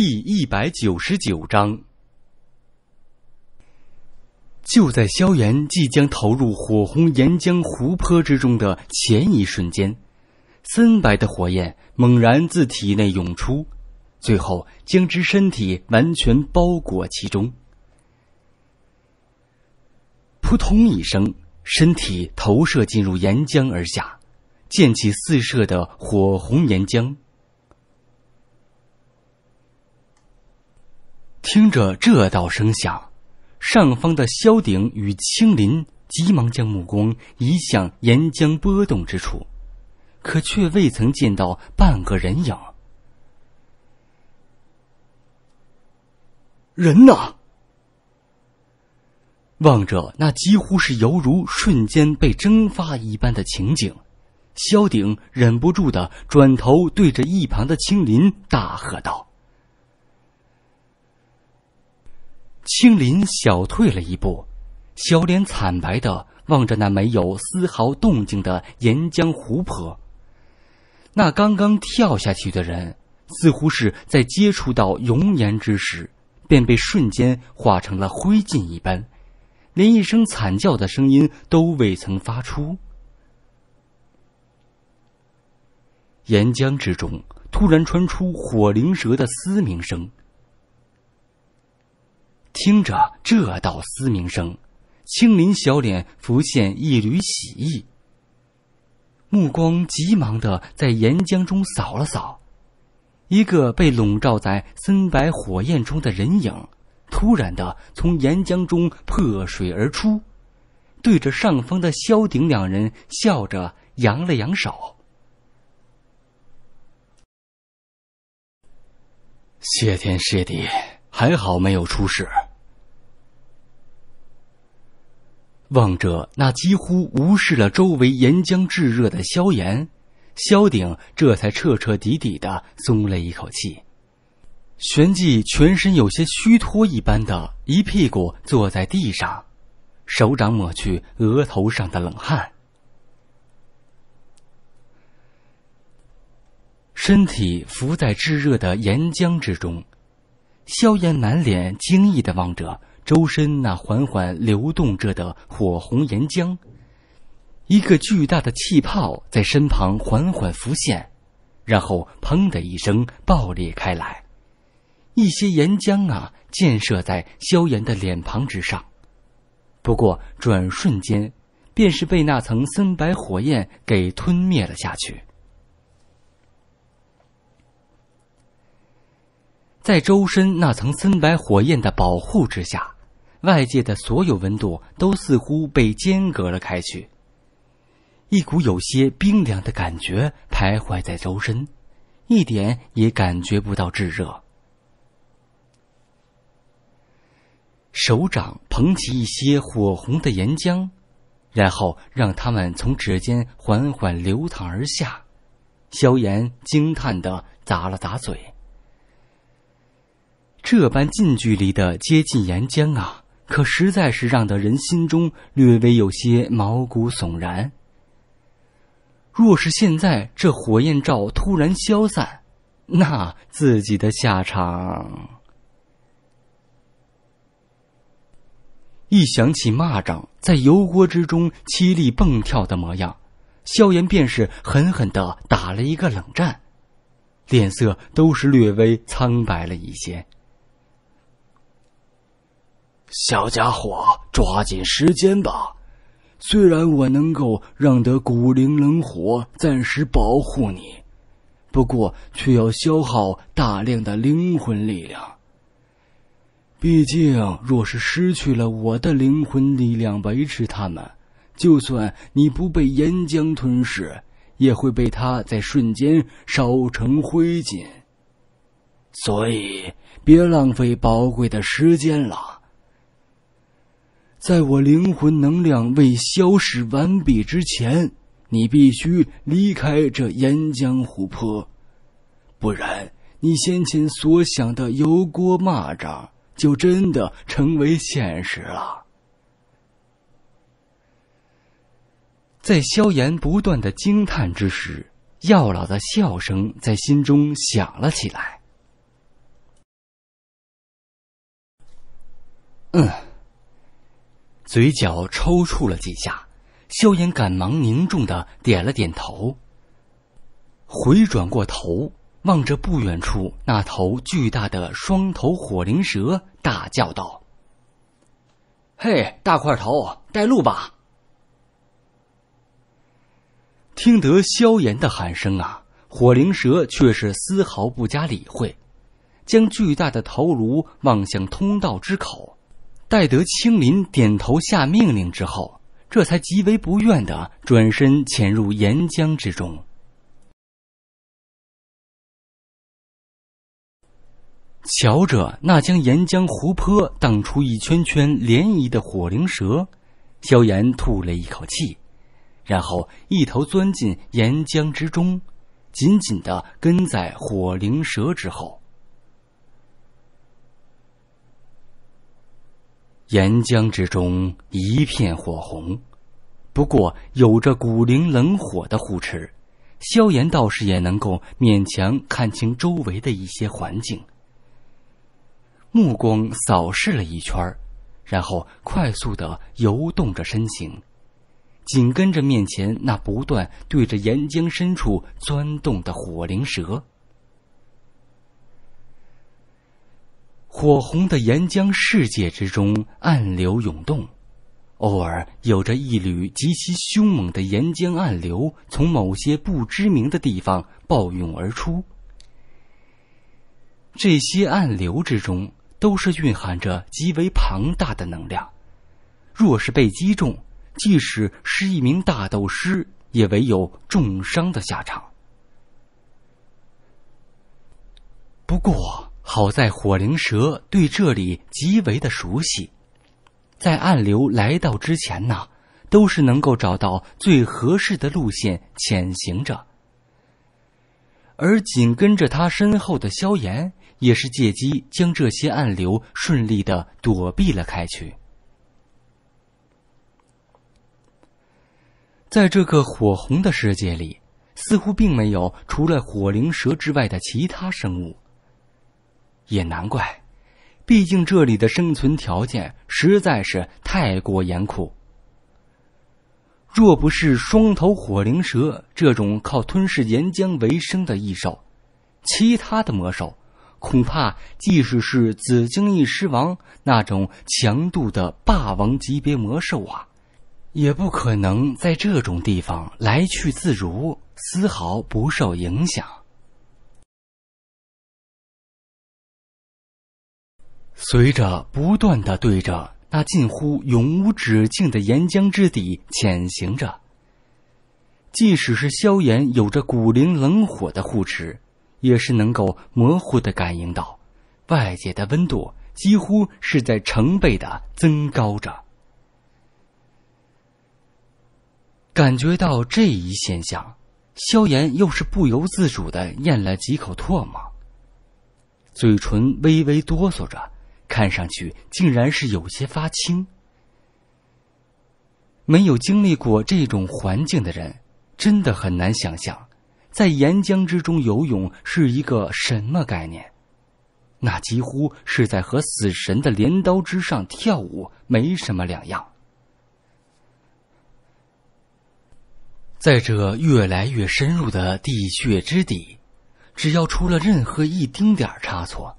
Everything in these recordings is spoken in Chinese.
第一百九十九章，就在萧炎即将投入火红岩浆湖泊之中的前一瞬间，森白的火焰猛然自体内涌出，最后将之身体完全包裹其中。扑通一声，身体投射进入岩浆而下，溅起四射的火红岩浆。听着这道声响，上方的萧鼎与青林急忙将目光移向岩浆波动之处，可却未曾见到半个人影。人呢？望着那几乎是犹如瞬间被蒸发一般的情景，萧鼎忍不住的转头对着一旁的青林大喝道。青林小退了一步，小脸惨白的望着那没有丝毫动静的岩浆湖泊。那刚刚跳下去的人，似乎是在接触到熔岩之时，便被瞬间化成了灰烬一般，连一声惨叫的声音都未曾发出。岩浆之中突然传出火灵蛇的嘶鸣声。听着这道嘶鸣声，青林小脸浮现一缕喜意，目光急忙的在岩浆中扫了扫，一个被笼罩在森白火焰中的人影，突然的从岩浆中破水而出，对着上方的萧鼎两人笑着扬了扬手。谢天谢地。还好没有出事。望着那几乎无视了周围岩浆炙热的萧炎，萧鼎这才彻彻底底的松了一口气，旋即全身有些虚脱一般的，一屁股坐在地上，手掌抹去额头上的冷汗，身体浮在炙热的岩浆之中。萧炎满脸惊异的望着周身那缓缓流动着的火红岩浆，一个巨大的气泡在身旁缓缓浮现，然后砰的一声爆裂开来，一些岩浆啊溅射在萧炎的脸庞之上，不过转瞬间，便是被那层森白火焰给吞灭了下去。在周身那层森白火焰的保护之下，外界的所有温度都似乎被间隔了开去。一股有些冰凉的感觉徘徊在周身，一点也感觉不到炙热。手掌捧起一些火红的岩浆，然后让它们从指尖缓缓流淌而下，萧炎惊叹的咂了咂嘴。这般近距离的接近岩浆啊，可实在是让得人心中略微有些毛骨悚然。若是现在这火焰罩突然消散，那自己的下场……一想起蚂蚱在油锅之中凄厉蹦跳的模样，萧炎便是狠狠的打了一个冷战，脸色都是略微苍白了一些。小家伙，抓紧时间吧！虽然我能够让得骨灵冷火暂时保护你，不过却要消耗大量的灵魂力量。毕竟，若是失去了我的灵魂力量维持他们，就算你不被岩浆吞噬，也会被它在瞬间烧成灰烬。所以，别浪费宝贵的时间了。在我灵魂能量未消失完毕之前，你必须离开这岩浆湖泊，不然你先前所想的油锅蚂蚱就真的成为现实了。在萧炎不断的惊叹之时，药老的笑声在心中响了起来。嗯。嘴角抽搐了几下，萧炎赶忙凝重的点了点头，回转过头，望着不远处那头巨大的双头火灵蛇，大叫道：“嘿，大块头，带路吧！”听得萧炎的喊声啊，火灵蛇却是丝毫不加理会，将巨大的头颅望向通道之口。待得青林点头下命令之后，这才极为不愿的转身潜入岩浆之中。瞧着那将岩浆湖泊荡出一圈圈涟漪的火灵蛇，萧炎吐了一口气，然后一头钻进岩浆之中，紧紧的跟在火灵蛇之后。岩浆之中一片火红，不过有着古灵冷火的护持，萧炎倒是也能够勉强看清周围的一些环境。目光扫视了一圈然后快速的游动着身形，紧跟着面前那不断对着岩浆深处钻动的火灵蛇。火红的岩浆世界之中，暗流涌动，偶尔有着一缕极其凶猛的岩浆暗流从某些不知名的地方暴涌而出。这些暗流之中，都是蕴含着极为庞大的能量，若是被击中，即使是一名大斗师，也唯有重伤的下场。不过。好在火灵蛇对这里极为的熟悉，在暗流来到之前呢，都是能够找到最合适的路线潜行着。而紧跟着他身后的萧炎，也是借机将这些暗流顺利的躲避了开去。在这个火红的世界里，似乎并没有除了火灵蛇之外的其他生物。也难怪，毕竟这里的生存条件实在是太过严酷。若不是双头火灵蛇这种靠吞噬岩浆为生的异兽，其他的魔兽，恐怕即使是紫晶翼狮王那种强度的霸王级别魔兽啊，也不可能在这种地方来去自如，丝毫不受影响。随着不断的对着那近乎永无止境的岩浆之底潜行着，即使是萧炎有着古灵冷火的护持，也是能够模糊的感应到外界的温度几乎是在成倍的增高着。感觉到这一现象，萧炎又是不由自主的咽了几口唾沫，嘴唇微微哆嗦着。看上去竟然是有些发青。没有经历过这种环境的人，真的很难想象，在岩浆之中游泳是一个什么概念。那几乎是在和死神的镰刀之上跳舞没什么两样。在这越来越深入的地穴之底，只要出了任何一丁点儿差错。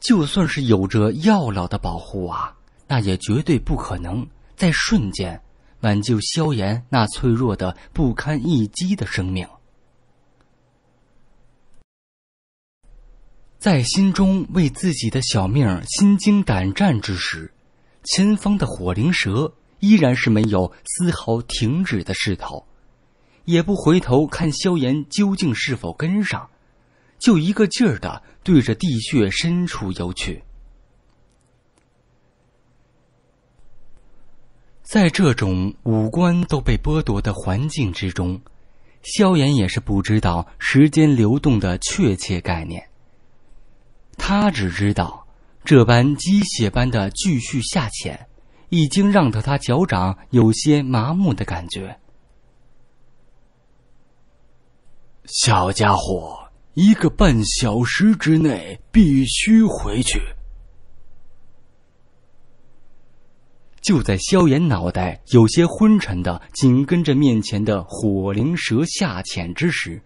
就算是有着药老的保护啊，那也绝对不可能在瞬间挽救萧炎那脆弱的不堪一击的生命。在心中为自己的小命心惊胆战之时，前方的火灵蛇依然是没有丝毫停止的势头，也不回头看萧炎究竟是否跟上，就一个劲儿的。对着地穴深处游去，在这种五官都被剥夺的环境之中，萧炎也是不知道时间流动的确切概念。他只知道这般机械般的继续下潜，已经让得他脚掌有些麻木的感觉。小家伙。一个半小时之内必须回去。就在萧炎脑袋有些昏沉的紧跟着面前的火灵蛇下潜之时，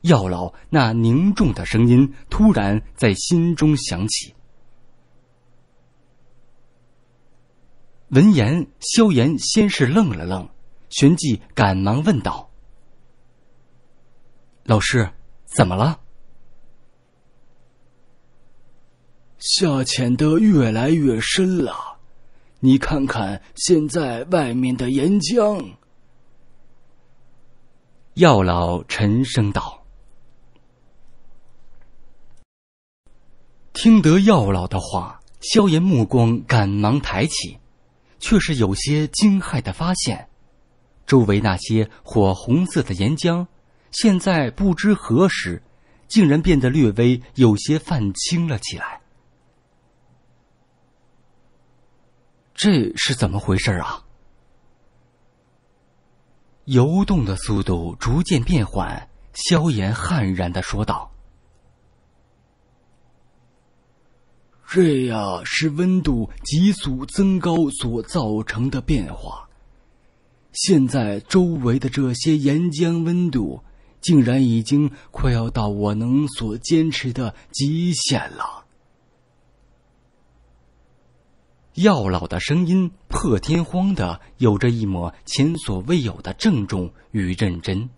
药老那凝重的声音突然在心中响起。闻言，萧炎先是愣了愣，旋即赶忙问道：“老师。”怎么了？下潜的越来越深了，你看看现在外面的岩浆。药老沉声道。听得药老的话，萧炎目光赶忙抬起，却是有些惊骇的发现，周围那些火红色的岩浆。现在不知何时，竟然变得略微有些泛青了起来。这是怎么回事啊？游动的速度逐渐变缓，萧炎悍然的说道：“这呀是温度急速增高所造成的变化。现在周围的这些岩浆温度。”竟然已经快要到我能所坚持的极限了。药老的声音破天荒的有着一抹前所未有的郑重与认真。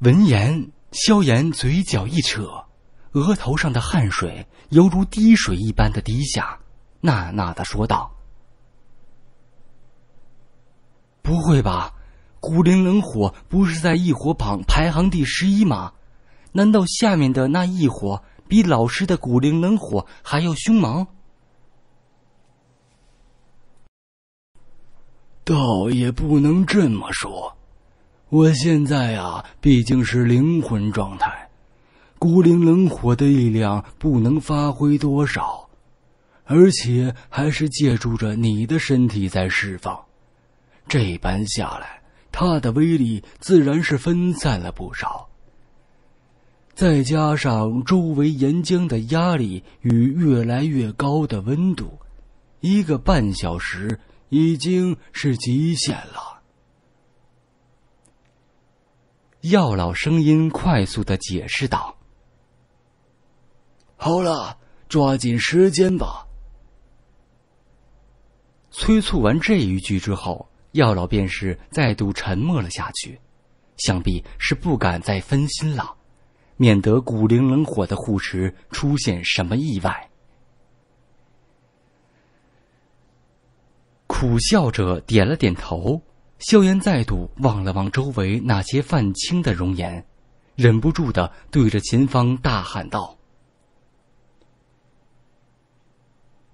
闻言，萧炎嘴角一扯，额头上的汗水犹如滴水一般的滴下，呐呐的说道：“不会吧？”孤灵冷火不是在异火榜排行第十一吗？难道下面的那异火比老师的孤灵冷火还要凶猛？倒也不能这么说。我现在啊，毕竟是灵魂状态，孤灵冷火的力量不能发挥多少，而且还是借助着你的身体在释放。这般下来。它的威力自然是分散了不少，再加上周围岩浆的压力与越来越高的温度，一个半小时已经是极限了。药老声音快速的解释道：“好了，抓紧时间吧！”催促完这一句之后。药老便是再度沉默了下去，想必是不敢再分心了，免得古灵冷火的护持出现什么意外。苦笑着点了点头，萧炎再度望了望周围那些泛青的容颜，忍不住的对着前方大喊道：“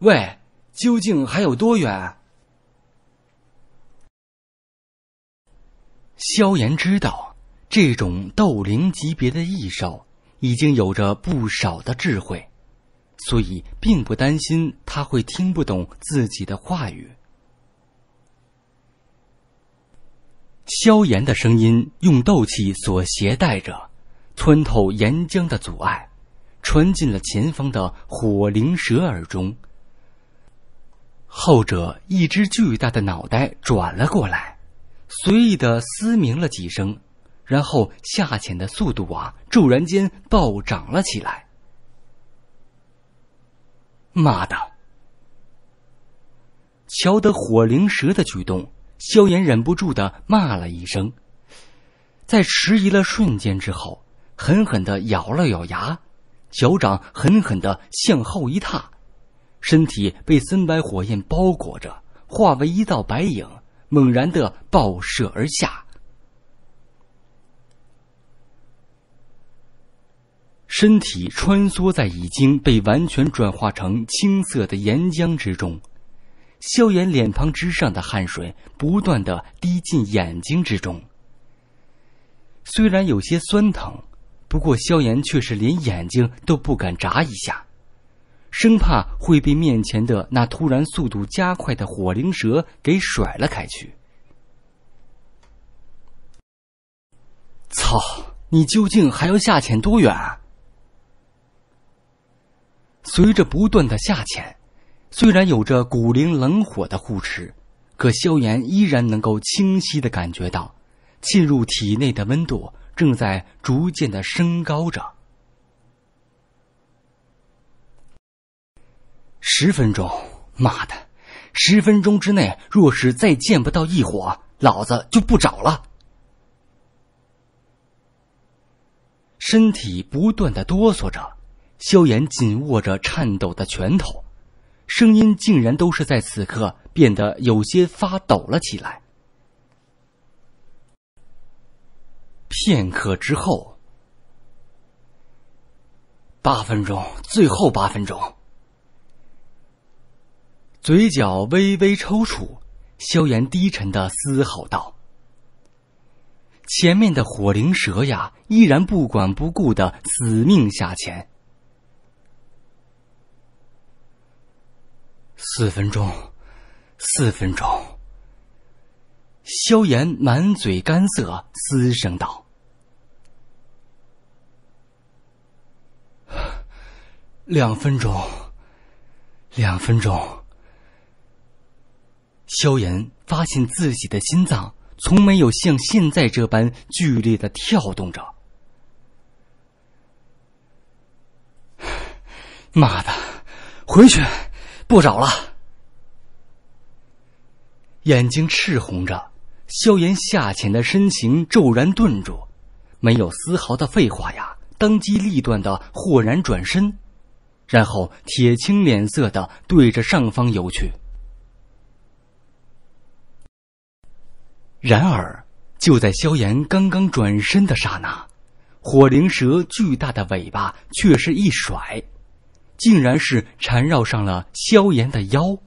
喂，究竟还有多远？”萧炎知道，这种斗灵级别的异兽已经有着不少的智慧，所以并不担心他会听不懂自己的话语。萧炎的声音用斗气所携带着，穿透岩浆的阻碍，传进了前方的火灵蛇耳中。后者一只巨大的脑袋转了过来。随意的嘶鸣了几声，然后下潜的速度啊，骤然间暴涨了起来。妈的！瞧得火灵蛇的举动，萧炎忍不住的骂了一声，在迟疑了瞬间之后，狠狠的咬了咬牙，脚掌狠狠的向后一踏，身体被森白火焰包裹着，化为一道白影。猛然的爆射而下，身体穿梭在已经被完全转化成青色的岩浆之中，萧炎脸庞之上的汗水不断的滴进眼睛之中。虽然有些酸疼，不过萧炎却是连眼睛都不敢眨一下。生怕会被面前的那突然速度加快的火灵蛇给甩了开去。操！你究竟还要下潜多远？随着不断的下潜，虽然有着古灵冷火的护持，可萧炎依然能够清晰的感觉到，沁入体内的温度正在逐渐的升高着。十分钟，妈的！十分钟之内，若是再见不到异火，老子就不找了。身体不断的哆嗦着，萧炎紧握着颤抖的拳头，声音竟然都是在此刻变得有些发抖了起来。片刻之后，八分钟，最后八分钟。嘴角微微抽搐，萧炎低沉的嘶吼道：“前面的火灵蛇呀，依然不管不顾的死命下潜。”四分钟，四分钟。萧炎满嘴干涩，嘶声道：“两分钟，两分钟。”萧炎发现自己的心脏从没有像现在这般剧烈的跳动着。妈的，回去，不找了！眼睛赤红着，萧炎下潜的身形骤然顿住，没有丝毫的废话呀，当机立断的豁然转身，然后铁青脸色的对着上方游去。然而，就在萧炎刚刚转身的刹那，火灵蛇巨大的尾巴却是一甩，竟然是缠绕上了萧炎的腰。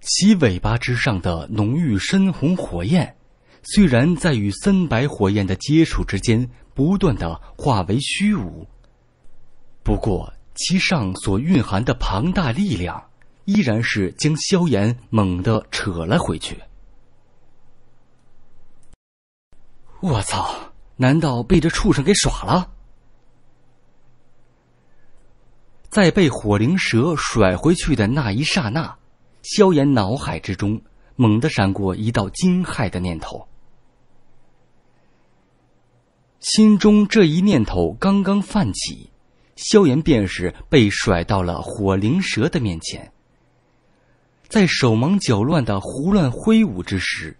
其尾巴之上的浓郁深红火焰，虽然在与森白火焰的接触之间不断的化为虚无，不过其上所蕴含的庞大力量，依然是将萧炎猛地扯了回去。我操！难道被这畜生给耍了？在被火灵蛇甩回去的那一刹那，萧炎脑海之中猛地闪过一道惊骇的念头。心中这一念头刚刚泛起，萧炎便是被甩到了火灵蛇的面前。在手忙脚乱的胡乱挥舞之时，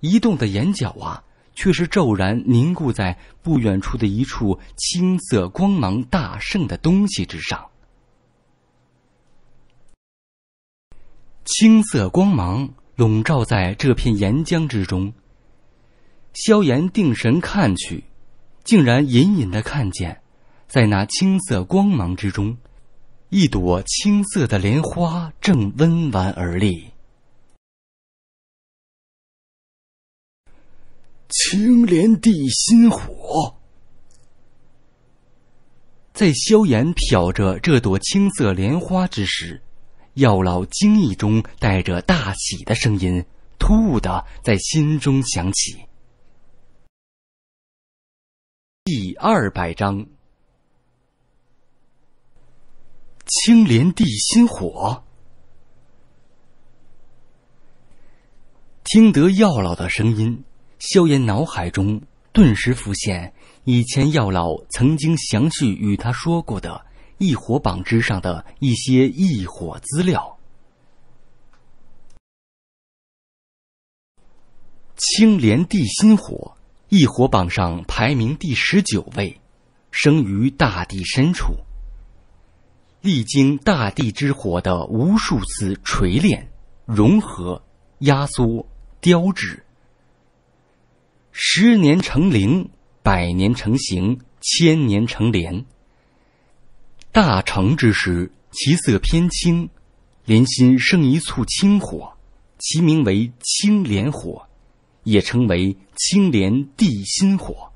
移动的眼角啊！却是骤然凝固在不远处的一处青色光芒大盛的东西之上。青色光芒笼罩在这片岩浆之中。萧炎定神看去，竟然隐隐的看见，在那青色光芒之中，一朵青色的莲花正温婉而立。青莲地心火，在萧炎瞟着这朵青色莲花之时，药老惊异中带着大喜的声音，突兀的在心中响起。第二百章：青莲地心火。听得药老的声音。萧炎脑海中顿时浮现以前药老曾经详细与他说过的异火榜之上的一些异火资料。青莲地心火，异火榜上排名第十九位，生于大地深处，历经大地之火的无数次锤炼、融合、压缩、雕制。十年成灵，百年成形，千年成莲。大成之时，其色偏青，莲心生一簇青火，其名为青莲火，也称为青莲地心火。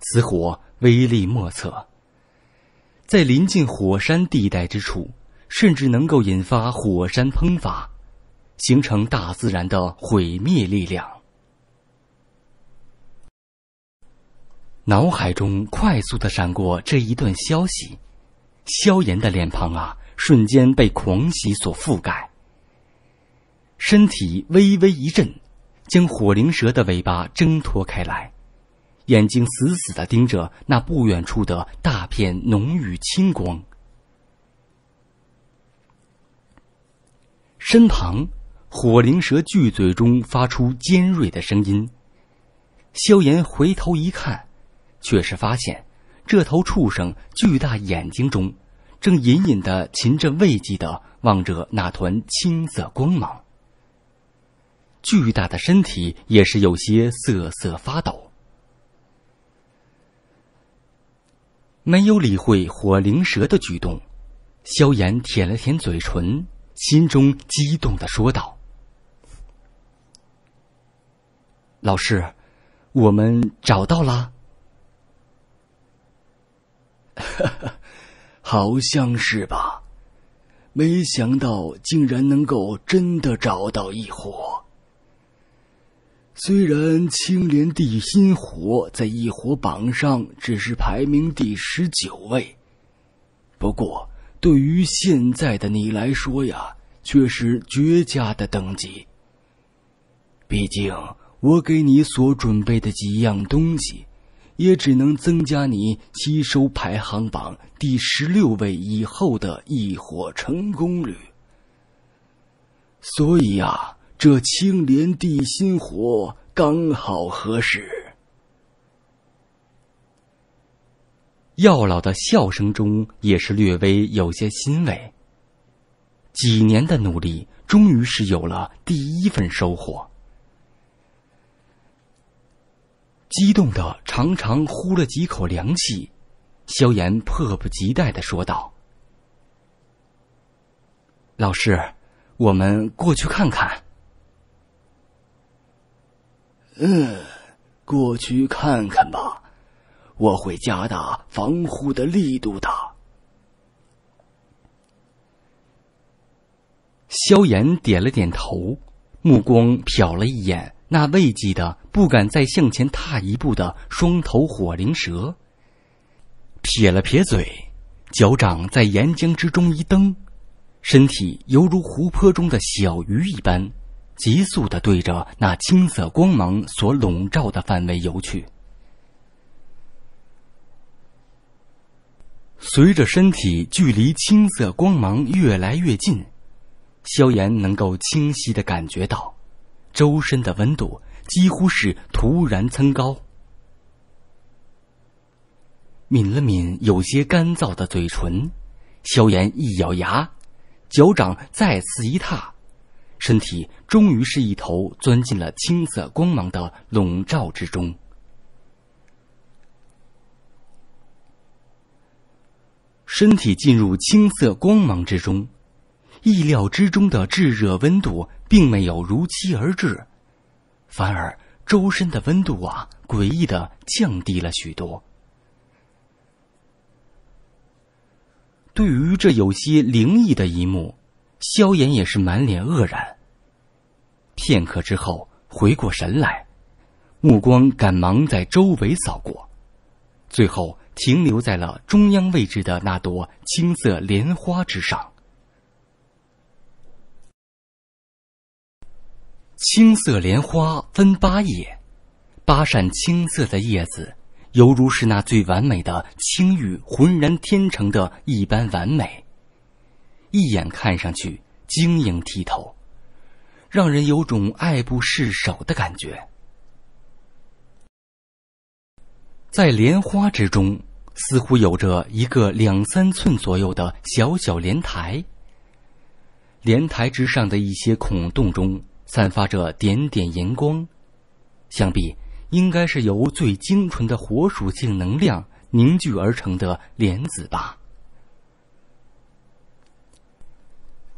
此火威力莫测，在临近火山地带之处，甚至能够引发火山喷发，形成大自然的毁灭力量。脑海中快速的闪过这一段消息，萧炎的脸庞啊，瞬间被狂喜所覆盖。身体微微一震，将火灵蛇的尾巴挣脱开来，眼睛死死的盯着那不远处的大片浓郁青光。身旁，火灵蛇巨嘴中发出尖锐的声音，萧炎回头一看。却是发现，这头畜生巨大眼睛中，正隐隐的噙着慰藉的望着那团青色光芒。巨大的身体也是有些瑟瑟发抖。没有理会火灵蛇的举动，萧炎舔了舔嘴唇，心中激动的说道：“老师，我们找到了。”哈哈，好像是吧？没想到竟然能够真的找到异火。虽然青莲地心火在异火榜上只是排名第十九位，不过对于现在的你来说呀，却是绝佳的等级。毕竟我给你所准备的几样东西。也只能增加你吸收排行榜第十六位以后的异火成功率。所以啊，这青莲地心火刚好合适。药老的笑声中也是略微有些欣慰。几年的努力，终于是有了第一份收获。激动的，长长呼了几口凉气，萧炎迫不及待的说道：“老师，我们过去看看。”“嗯，过去看看吧，我会加大防护的力度的。”萧炎点了点头，目光瞟了一眼。那畏惧的、不敢再向前踏一步的双头火灵蛇，撇了撇嘴，脚掌在岩浆之中一蹬，身体犹如湖泊中的小鱼一般，急速的对着那青色光芒所笼罩的范围游去。随着身体距离青色光芒越来越近，萧炎能够清晰的感觉到。周身的温度几乎是突然增高。抿了抿有些干燥的嘴唇，萧炎一咬牙，脚掌再次一踏，身体终于是一头钻进了青色光芒的笼罩之中。身体进入青色光芒之中，意料之中的炙热温度。并没有如期而至，反而周身的温度啊，诡异的降低了许多。对于这有些灵异的一幕，萧炎也是满脸愕然。片刻之后回过神来，目光赶忙在周围扫过，最后停留在了中央位置的那朵青色莲花之上。青色莲花分八叶，八扇青色的叶子，犹如是那最完美的青玉，浑然天成的一般完美。一眼看上去晶莹剔透，让人有种爱不释手的感觉。在莲花之中，似乎有着一个两三寸左右的小小莲台。莲台之上的一些孔洞中。散发着点点银光，想必应该是由最精纯的火属性能量凝聚而成的莲子吧。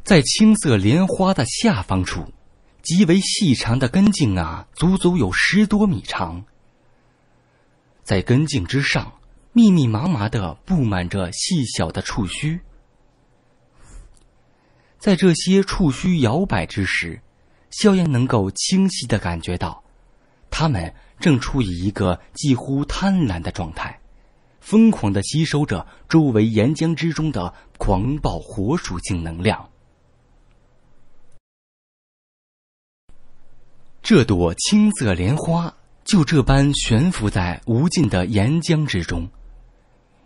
在青色莲花的下方处，极为细长的根茎啊，足足有十多米长。在根茎之上，密密麻麻的布满着细小的触须。在这些触须摇摆之时，萧炎能够清晰的感觉到，他们正处于一个几乎贪婪的状态，疯狂的吸收着周围岩浆之中的狂暴火属性能量。这朵青色莲花就这般悬浮在无尽的岩浆之中，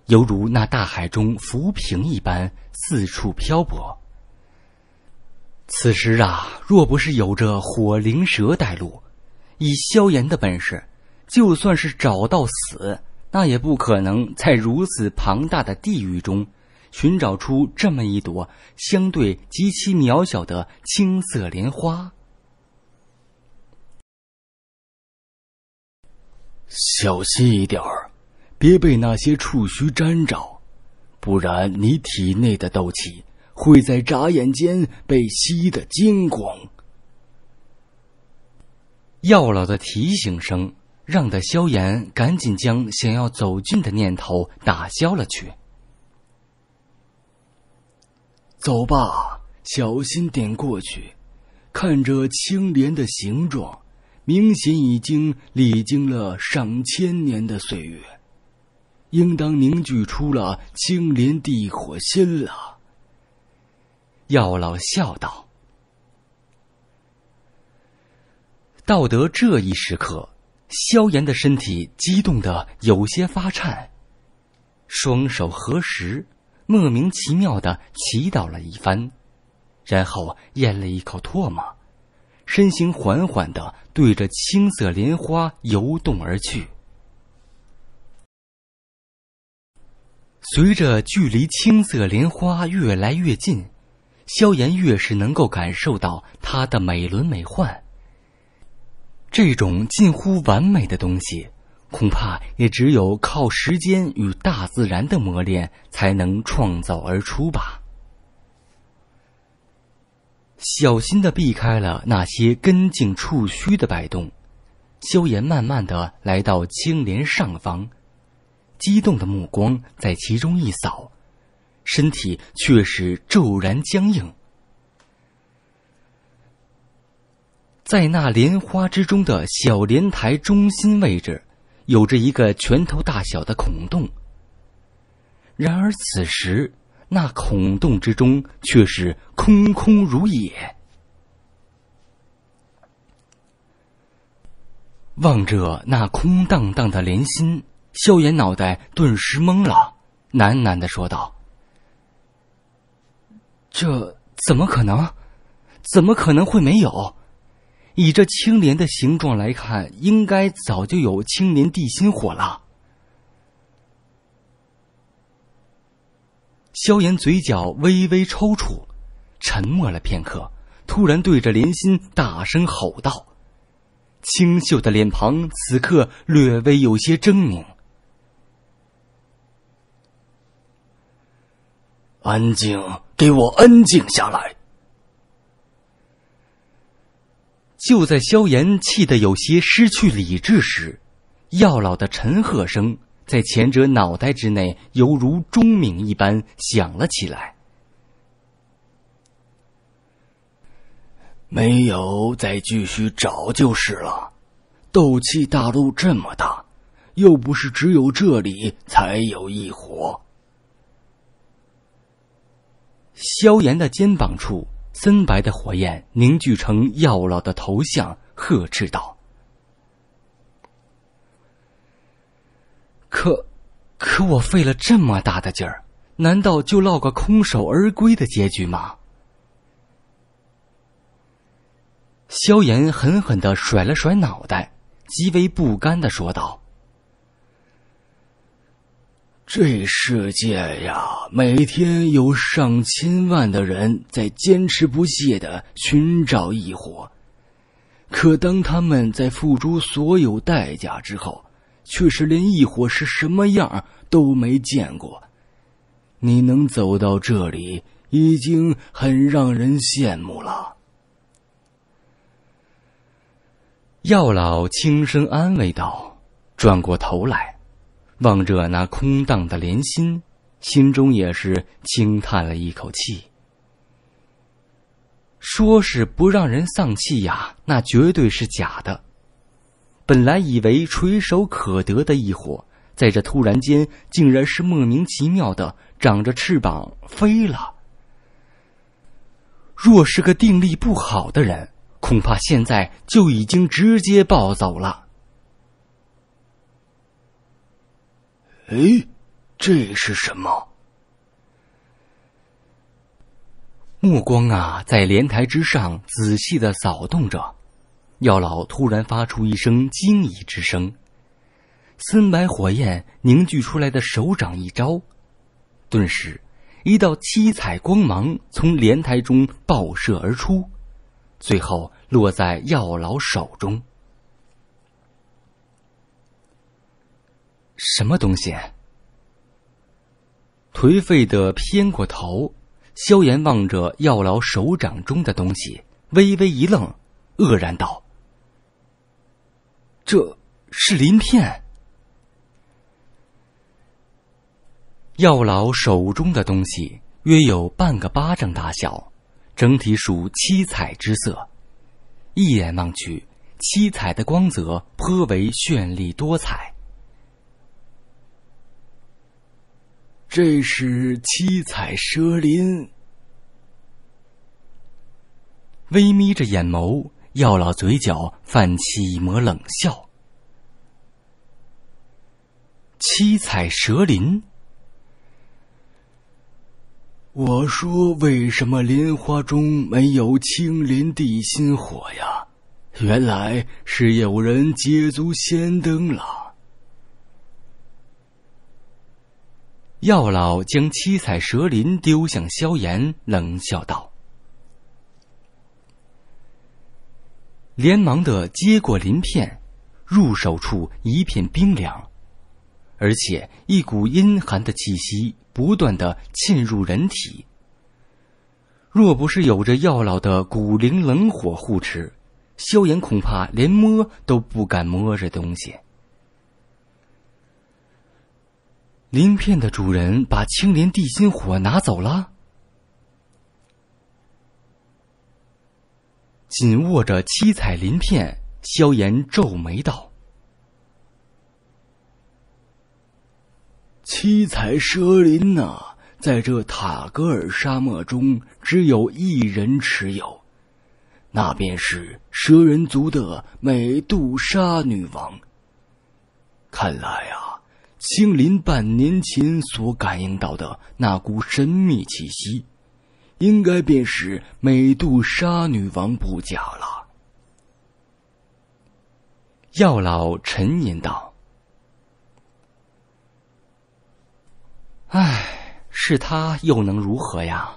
犹如那大海中浮萍一般四处漂泊。此时啊，若不是有着火灵蛇带路，以萧炎的本事，就算是找到死，那也不可能在如此庞大的地狱中，寻找出这么一朵相对极其渺小的青色莲花。小心一点儿，别被那些触须沾着，不然你体内的斗气。会在眨眼间被吸得精光。药老的提醒声，让得萧炎赶紧将想要走近的念头打消了去。走吧，小心点过去。看着青莲的形状，明显已经历经了上千年的岁月，应当凝聚出了青莲地火心了。药老笑道：“到得这一时刻，萧炎的身体激动的有些发颤，双手合十，莫名其妙的祈祷了一番，然后咽了一口唾沫，身形缓缓的对着青色莲花游动而去。随着距离青色莲花越来越近。”萧炎越是能够感受到他的美轮美奂，这种近乎完美的东西，恐怕也只有靠时间与大自然的磨练才能创造而出吧。小心的避开了那些根茎触须的摆动，萧炎慢慢的来到青莲上方，激动的目光在其中一扫。身体却是骤然僵硬，在那莲花之中的小莲台中心位置，有着一个拳头大小的孔洞。然而此时，那孔洞之中却是空空如也。望着那空荡荡的莲心，萧炎脑袋顿时懵了，喃喃的说道。这怎么可能？怎么可能会没有？以这青莲的形状来看，应该早就有青莲地心火了。萧炎嘴角微微抽搐，沉默了片刻，突然对着莲心大声吼道：“清秀的脸庞此刻略微有些狰狞。”安静。给我安静下来！就在萧炎气得有些失去理智时，药老的沉喝声在前者脑袋之内犹如钟鸣一般响了起来。没有，再继续找就是了。斗气大陆这么大，又不是只有这里才有一伙。萧炎的肩膀处，森白的火焰凝聚成药老的头像，呵斥道：“可，可我费了这么大的劲儿，难道就落个空手而归的结局吗？”萧炎狠狠的甩了甩脑袋，极为不甘的说道。这世界呀，每天有上千万的人在坚持不懈的寻找异火，可当他们在付出所有代价之后，却是连异火是什么样都没见过。你能走到这里，已经很让人羡慕了。药老轻声安慰道，转过头来。望着那空荡的莲心，心中也是轻叹了一口气。说是不让人丧气呀，那绝对是假的。本来以为垂手可得的一伙，在这突然间，竟然是莫名其妙的长着翅膀飞了。若是个定力不好的人，恐怕现在就已经直接暴走了。哎，这是什么？目光啊，在莲台之上仔细的扫动着。药老突然发出一声惊疑之声，森白火焰凝聚出来的手掌一招，顿时一道七彩光芒从莲台中爆射而出，最后落在药老手中。什么东西？颓废的偏过头，萧炎望着药老手掌中的东西，微微一愣，愕然道：“这是鳞片。”药老手中的东西约有半个巴掌大小，整体属七彩之色，一眼望去，七彩的光泽颇为绚丽多彩。这是七彩蛇鳞。微眯着眼眸，药老嘴角泛起一抹冷笑。七彩蛇鳞？我说，为什么莲花中没有青林地心火呀？原来是有人捷足先登了。药老将七彩蛇鳞丢向萧炎，冷笑道：“连忙的接过鳞片，入手处一片冰凉，而且一股阴寒的气息不断的沁入人体。若不是有着药老的古灵冷火护持，萧炎恐怕连摸都不敢摸这东西。”鳞片的主人把青莲地心火拿走了。紧握着七彩鳞片，萧炎皱眉道：“七彩蛇鳞呐，在这塔格尔沙漠中只有一人持有，那便是蛇人族的美杜莎女王。看来啊。”青林半年前所感应到的那股神秘气息，应该便是美杜莎女王不假了。药老沉吟道：“唉，是他又能如何呀？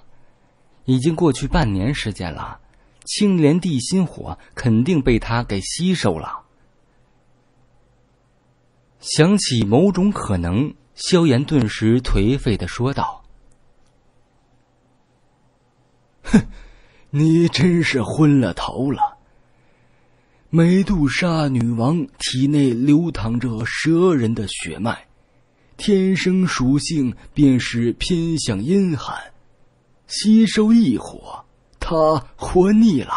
已经过去半年时间了，青莲地心火肯定被他给吸收了。”想起某种可能，萧炎顿时颓废的说道：“哼，你真是昏了头了。美杜莎女王体内流淌着蛇人的血脉，天生属性便是偏向阴寒，吸收异火，她活腻了。”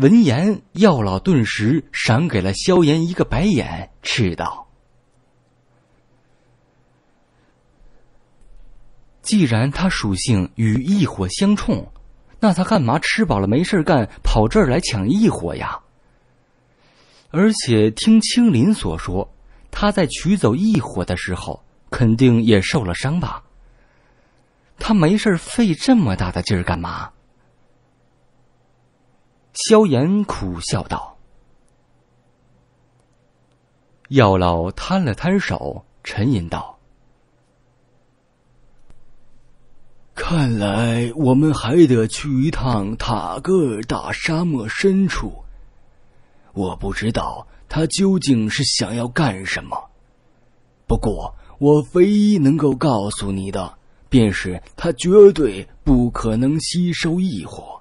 闻言，药老顿时赏给了萧炎一个白眼，斥道：“既然他属性与异火相冲，那他干嘛吃饱了没事干跑这儿来抢异火呀？而且听青林所说，他在取走异火的时候肯定也受了伤吧？他没事费这么大的劲儿干嘛？”萧炎苦笑道：“药老摊了摊手，沉吟道：‘看来我们还得去一趟塔格尔大沙漠深处。我不知道他究竟是想要干什么。不过，我唯一能够告诉你的，便是他绝对不可能吸收异火，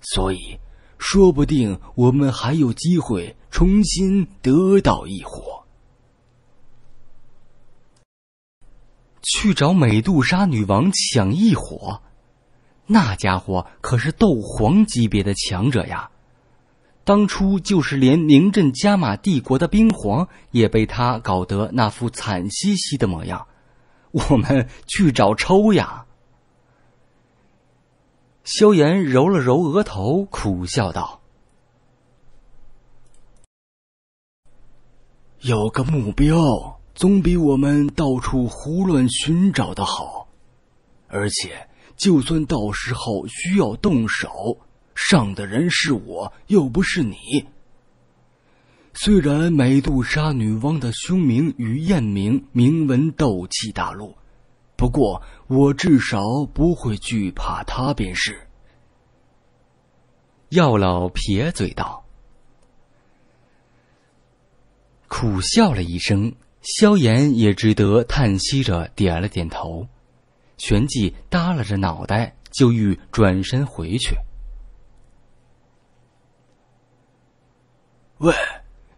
所以。’”说不定我们还有机会重新得到一火。去找美杜莎女王抢异火，那家伙可是斗皇级别的强者呀！当初就是连名震加玛帝国的冰皇也被他搞得那副惨兮兮的模样。我们去找抽呀！萧炎揉了揉额头，苦笑道：“有个目标，总比我们到处胡乱寻找的好。而且，就算到时候需要动手，上的人是我，又不是你。虽然美杜莎女王的凶名与艳名，名闻斗气大陆。”不过，我至少不会惧怕他便是。药老撇嘴道，苦笑了一声，萧炎也只得叹息着点了点头，旋即耷拉着脑袋就欲转身回去。喂，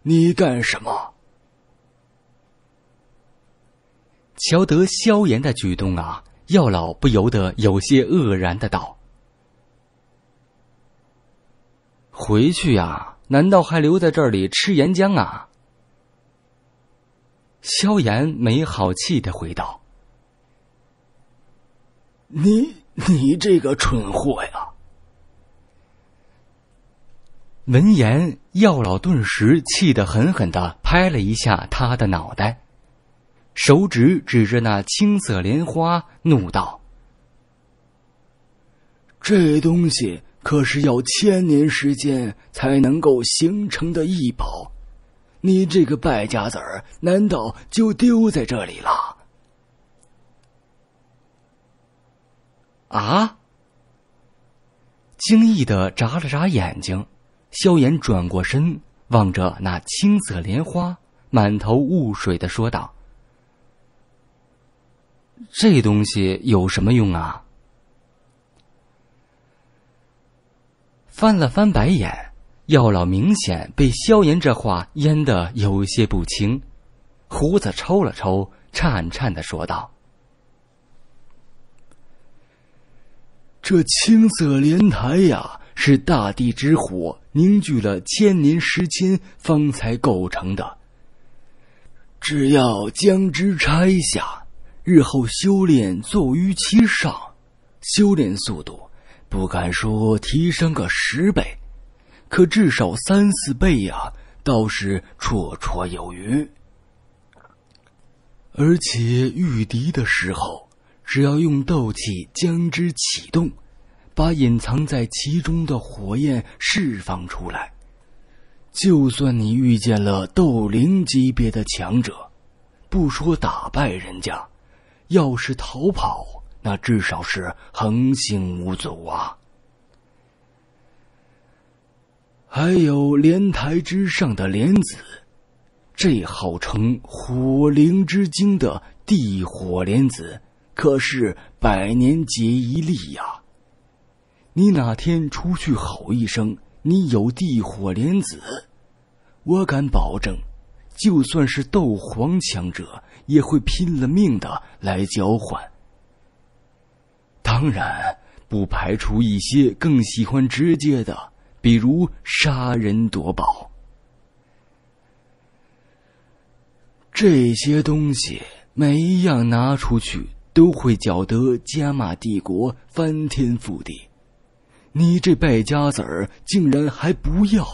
你干什么？瞧得萧炎的举动啊，药老不由得有些愕然的道：“回去呀？难道还留在这里吃岩浆啊？”萧炎没好气的回道：“你你这个蠢货呀！”闻言，药老顿时气得狠狠的拍了一下他的脑袋。手指指着那青色莲花，怒道：“这东西可是要千年时间才能够形成的异宝，你这个败家子儿，难道就丢在这里了？”啊！惊异的眨了眨眼睛，萧炎转过身，望着那青色莲花，满头雾水的说道。这东西有什么用啊？翻了翻白眼，药老明显被萧炎这话淹得有些不轻，胡子抽了抽，颤颤的说道：“这青色莲台呀，是大地之火凝聚了千年时间方才构成的，只要将之拆下。”日后修炼坐于其上，修炼速度不敢说提升个十倍，可至少三四倍呀，倒是绰绰有余。而且御敌的时候，只要用斗气将之启动，把隐藏在其中的火焰释放出来，就算你遇见了斗灵级别的强者，不说打败人家。要是逃跑，那至少是横行无阻啊！还有莲台之上的莲子，这号称火灵之精的地火莲子，可是百年结一粒呀。你哪天出去吼一声，你有地火莲子，我敢保证，就算是斗皇强者。也会拼了命的来交换。当然，不排除一些更喜欢直接的，比如杀人夺宝。这些东西每一样拿出去，都会搅得加玛帝国翻天覆地。你这败家子儿，竟然还不要！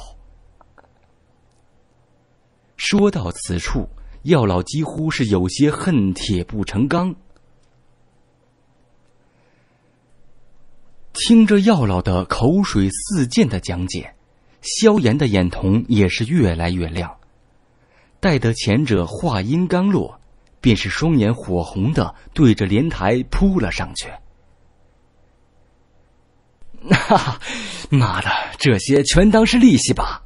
说到此处。药老几乎是有些恨铁不成钢，听着药老的口水四溅的讲解，萧炎的眼瞳也是越来越亮。待得前者话音刚落，便是双眼火红的对着莲台扑了上去。哈，妈的，这些全当是利息吧。